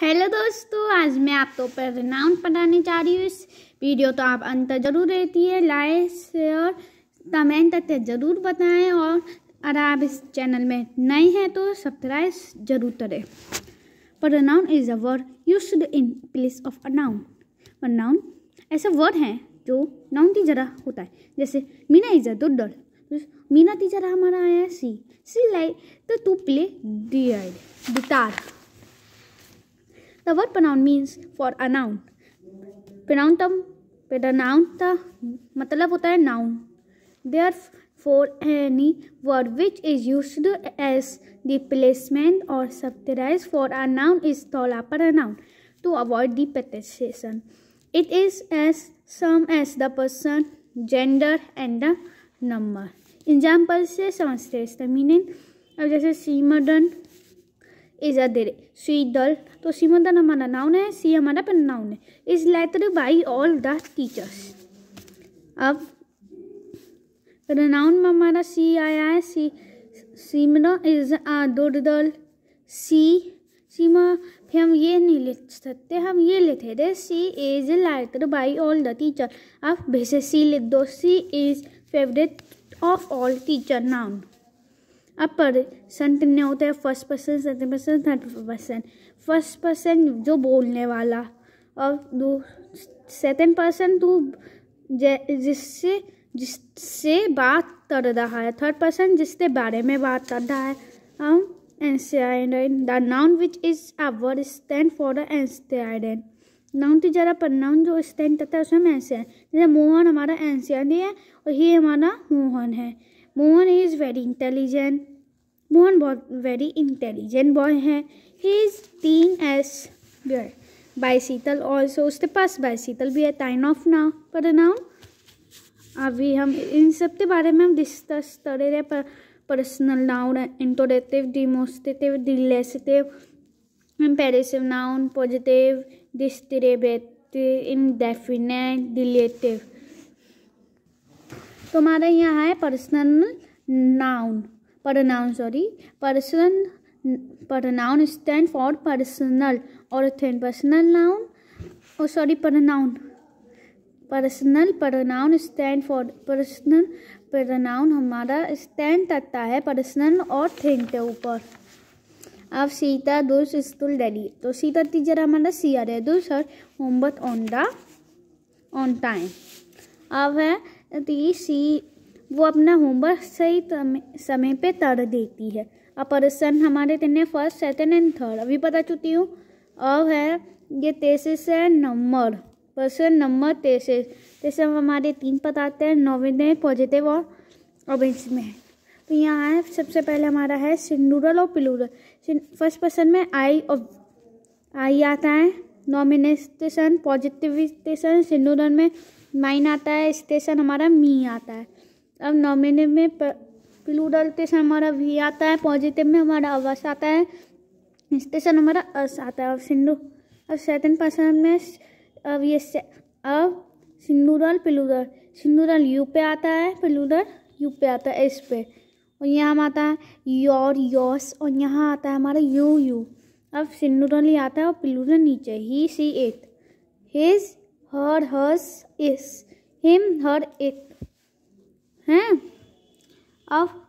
Hello दोस्तों आज मैं आप तो पर नाउन पढ़ाने जा रही हूँ इस वीडियो तो आप अंत जरूर रहती है लाइक शेयर कमेंट तथ्य जरूर बताएं और अगर आप इस चैनल में नए हैं तो सब्सक्राइब जरूर करें pronoun is a word use in place of a noun pronoun ऐसा वर्ड है जो नाउन की जरा होता है जैसे मीना इज अ दुडल मीना की जरा हमारा आया सी सी लाइक तो to play the guitar The word pronoun means for a noun. Pronoun term pronoun का मतलब होता है noun. Therefore any word which is used as replacement or substitute for a noun is called a pronoun to avoid repetition. It is as some as the person, gender and the number. Example से समझते हैं इसका meaning अब जैसे सीमडन दे रहे इज़ादेरे सुईदल तो semen सीमंता हमारा noun है सी हमारा पेन नाउन है is letter by all the teachers अब प्रनाउन में हमारा सी आया है सी सीमन इज आदोडल सी सीमा फिर हम ये नहीं ले सकते हम ये लेते थे she is letter by all the teacher अब वैसे सी लिख दो she is favourite of all teacher noun upper sentence में होता है first person second person third person first person जो बोलने वाला और सेकेंड पर्सन तू जिससे जिससे बात कर रहा है थर्ड पर्सन जिसके बारे में बात कर रहा है हम instead the noun which is a word stand for the instead noun तो जरा नाउन जो स्टैंड करता है उसमें एंसियन जैसे मोहन हमारा एंसियन है और ये हमारा मोहन है Mohan is very intelligent Mohan बहुत वेरी इंटेलिजेंट बॉय है ही इज़ तीन एस बियर बाइसिकल ऑल्सो उसके पास बाइसिकल भी है टाइन ऑफ ना पर नाउ अभी हम इन सब के बारे में हम डिस्कस कर रहे हैं पर्सनल नाउन इंटोरेटिव डिमोस्टेटिव डिलेसिटिव imperative noun positive distributive indefinite relative तो हमारा यहाँ है personal noun noun sorry person noun stand for personal और थेन पर्सनल नाउन और sorry noun personal noun stand for personal noun हमारा स्टैंड आता है पर्सनल और थेन के ऊपर अब सीता दूस स्कूल डेली तो सीता टीचर हमारा सी आर है दूसर homework on the on time अब है ती सी वो अपना होमवर्क सही समय पे तर देती है अब पर्सन हमारे तीन फर्स्ट सेकेंड एंड थर्ड अभी बता चुकी हूँ अब है ये तेसिस है नंबर पर्सन नंबर तेसिस जैसे हमारे तीन पताते हैं नॉविन पॉजिटिव और ऑरेंज में तो यहाँ है सबसे पहले हमारा है सिंडूरल और पिलूरल फर्स्ट पर्सन में आई और आई आता है नॉमिनेशन पॉजिटिविटेशन सिंडूरल में माइन आता है स्टेशन हमारा मी आता है अब नॉमिनेटिव में प्लूरल स्टेशन हमारा वी आता है पॉजिटिव में हमारा अवस आता है स्टेशन हमारा अस आता है अब सिंधु अब सेकेंड पर्सन में अब ये अब सिंदूरल प्लूरल सिंदूरल यू पे आता है प्लूरल यू पे आता है एस पे और यहाँ हम आता है योर योस और यहाँ आता है हमारा यू यू अब सिंदूरल ही आता है और प्लूरल नीचे ही सी एट हिज हर हस इस हिम हर एक हैं अब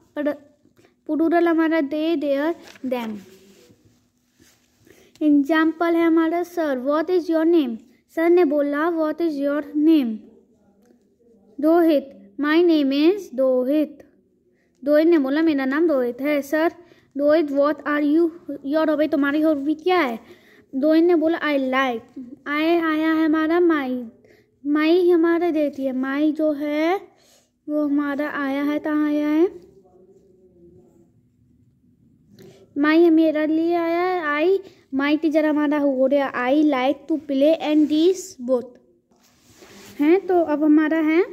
पुरूरल हमारा दे देयर देम एग्जाम्पल है हमारा sir what is your name sir ने बोला what is your name Dohit my name is Dohit Dohit ने बोला मेरा नाम दोहित है sir Dohit what are you your hobby तुम्हारी हॉबी क्या है दोइन ने बोला आई लाइक आए आया है हमारा माई माई हमारा देती है माई जो है वो हमारा आया है कहाँ आया है माई मेरा लिए आया है आई माई टीचर हमारा हो रहा I like to play and this both हैं तो अब हमारा है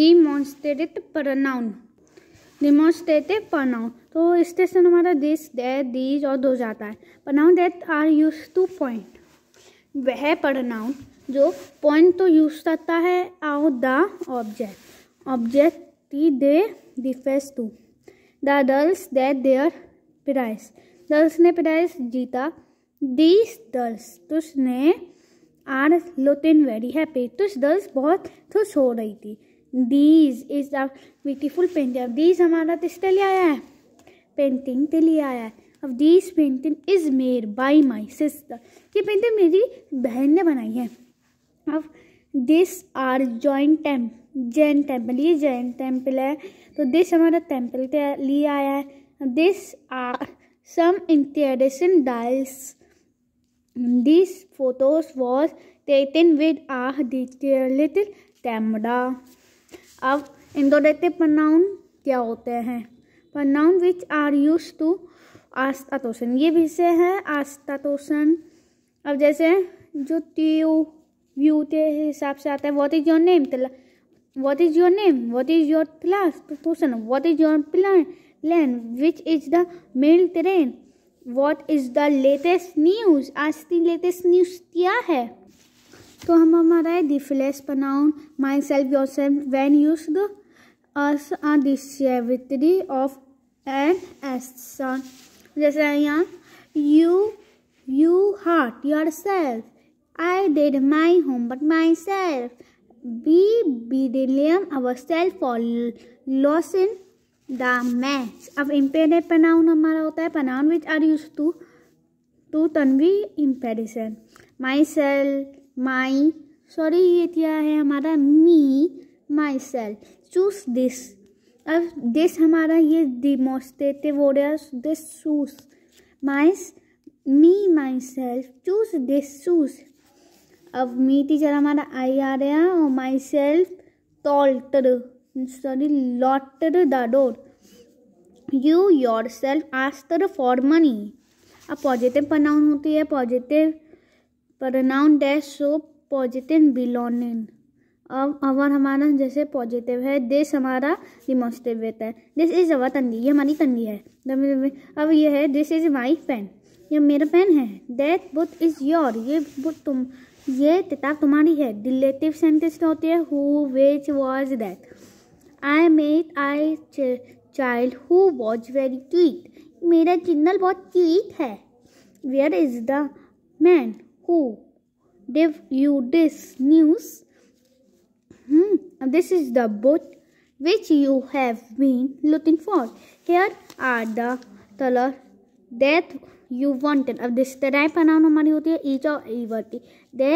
दी मॉन्स्टेड प्रनाउन डिमोस्टेटे पनाउ तो स्टेशन हमारा दिस दैट दीज और दो जाता है pronoun that are use to point वह पढ़नाउन जो पॉइंट तो यूज करता है आउ the object object the they डिफेस to the dolls that their prize dolls ने प्राइस जीता दीज दल्स तुझने आर लोटिन वेरी हैप्पी तुझ दल्स बहुत खुश हो रही थी these is a beautiful painting अब दीज हमारा किसके लिए आया है पेंटिंग के लिए आया है अब these painting is made by my sister ये पेंटिंग मेरी बहन ने बनाई है अब दिस आर जॉइंट टेम्प जैन टेम्पल ये जैन टेम्पल है तो दिस हमारा टेम्पल के लिए आया है this are some interesting dials this photos was taken with a digital camera. अब इंडोडेटिव प्रनाउन क्या होते हैं pronoun which are use to आस्था ये विषय है आस्था अब जैसे जो ट्यू व्यू के हिसाब से आता है what is your name what is your name what is your class तोषण what is your plan plan which is the mail train what is the latest news आज की लेटेस्ट न्यूज़ क्या है तो हम हमारा है दिफ्लेस फ्लैश pronoun myself yourself when use us are डिसेवित्री ऑफ एन एसन जैसे यहाँ you you hurt yourself I dead my home but myself be be डिलियम ourself for loss in the match अब इम्पेयर pronoun हमारा होता है pronoun which are use to to तनवी इम्पेरिसन माई सेल्फ माई सॉरी ये क्या है हमारा me myself choose this अब दिस हमारा ये डिमोस्टेटिव हो है this shoes my me myself choose this shoes अब मी टीचर हमारा आई आ रहा है और माई सेल्फ टॉल्टर सॉरी लॉटर the door you yourself आस्तर फॉर मनी अब पॉजिटिव प्रनाउन होती है positive pronoun dash show positive belonging अब अवर हमारा जैसे पॉजिटिव है दिस हमारा डिमोस्टिव रहता है दिस इज अवर तंगी ये हमारी तंगी है अब ये है दिस इज माई पेन ये मेरा पेन है डेट बुथ इज योर ये बुथ तुम ये किताब तुम्हारी है रिलेटिव सेंटेंस होती है who which was that I met I child who was very cute मेरा चिन्नल बहुत क्यूट है where is the man who gave you this news? Hmm, this is the boat which you have been looking for. Here are the color that you wanted अब this तरह pronoun हमारी होती है ईच और ई वर्ती दे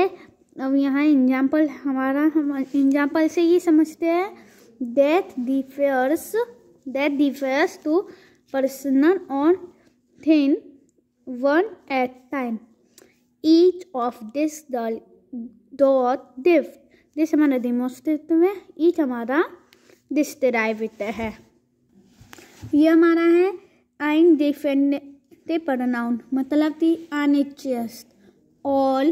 अब यहाँ एग्जाम्पल हमारा हम एग्जाम्पल से ये समझते हैं that refers that refers to personal और then one at time each of this dot div this हमारा दिमोस्तित्व है ईच हमारा दिस है ये हमारा है आइन डिफेंडे प्रनाउन मतलब कि अनिचस्ट all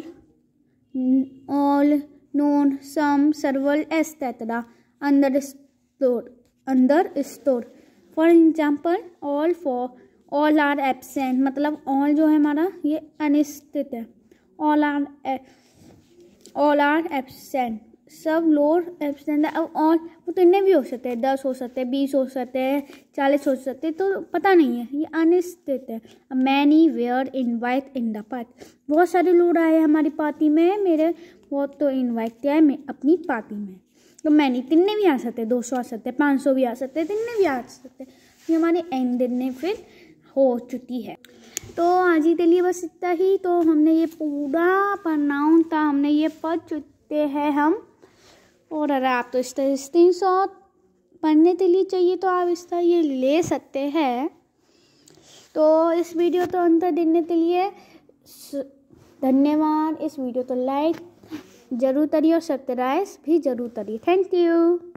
all none some several etcetera अंदर स्टोर अंदर स्टोर for example all for all are absent मतलब ऑल जो है हमारा ये अनिश्चित है all are all are absent सब लोग एबसेंट अब ऑल वो तो इन्हें भी हो सकते हैं दस हो सकते हैं बीस हो सकते हैं चालीस हो सकते हैं तो पता नहीं है ये अनिश्चित है many were invite in the party बहुत सारे लोग आए हमारी पार्टी में मेरे बहुत तो इनवाइट किया है मैं अपनी पार्टी में तो मैनी तिन्ने भी आ सकते दो सौ आ सकते पाँच सौ भी आ सकते तिन्ने भी आ सकते ये हमारे एंड ने फिर हो चुकी है तो आज ही के लिए बस इतना ही तो हमने ये पूरा प्रनाउन था हमने ये पढ़ चुके हैं हम और अगर आप तो इस इसका तीन सौ पढ़ने के लिए चाहिए तो आप इस तरह ये ले सकते हैं तो इस वीडियो तो अंतर देने के लिए धन्यवाद इस वीडियो तो लाइक ज़रूर करिए और सब्सक्राइब भी ज़रूर करिए थैंक यू